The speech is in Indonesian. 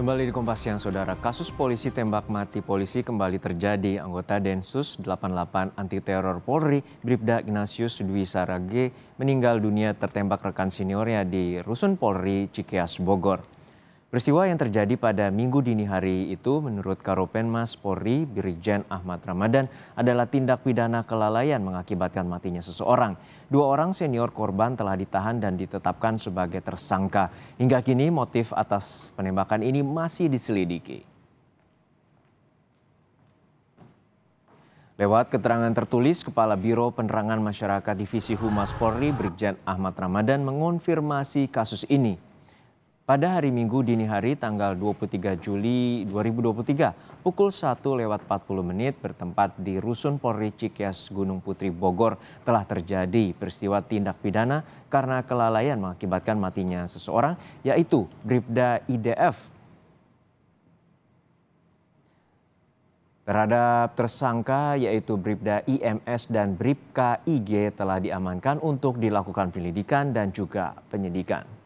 Kembali di Kompas Siang, Saudara. Kasus polisi tembak mati polisi kembali terjadi. Anggota Densus 88 Anti Teror Polri, Bribda Ignatius Dwi Sarage, meninggal dunia tertembak rekan seniornya di Rusun Polri, Cikeas, Bogor. Peristiwa yang terjadi pada minggu dini hari itu menurut Karopenmas Polri Brigjen Ahmad Ramadan adalah tindak pidana kelalaian mengakibatkan matinya seseorang. Dua orang senior korban telah ditahan dan ditetapkan sebagai tersangka. Hingga kini motif atas penembakan ini masih diselidiki. Lewat keterangan tertulis, Kepala Biro Penerangan Masyarakat Divisi Humas Polri, Brigjen Ahmad Ramadan mengonfirmasi kasus ini pada hari Minggu dini hari tanggal 23 Juli 2023 pukul 1 lewat 40 menit bertempat di Rusun Polri Cikias Gunung Putri Bogor telah terjadi peristiwa tindak pidana karena kelalaian mengakibatkan matinya seseorang yaitu Bribda IDF Terhadap tersangka yaitu Bribda IMS dan Bribka IG telah diamankan untuk dilakukan penyelidikan dan juga penyidikan.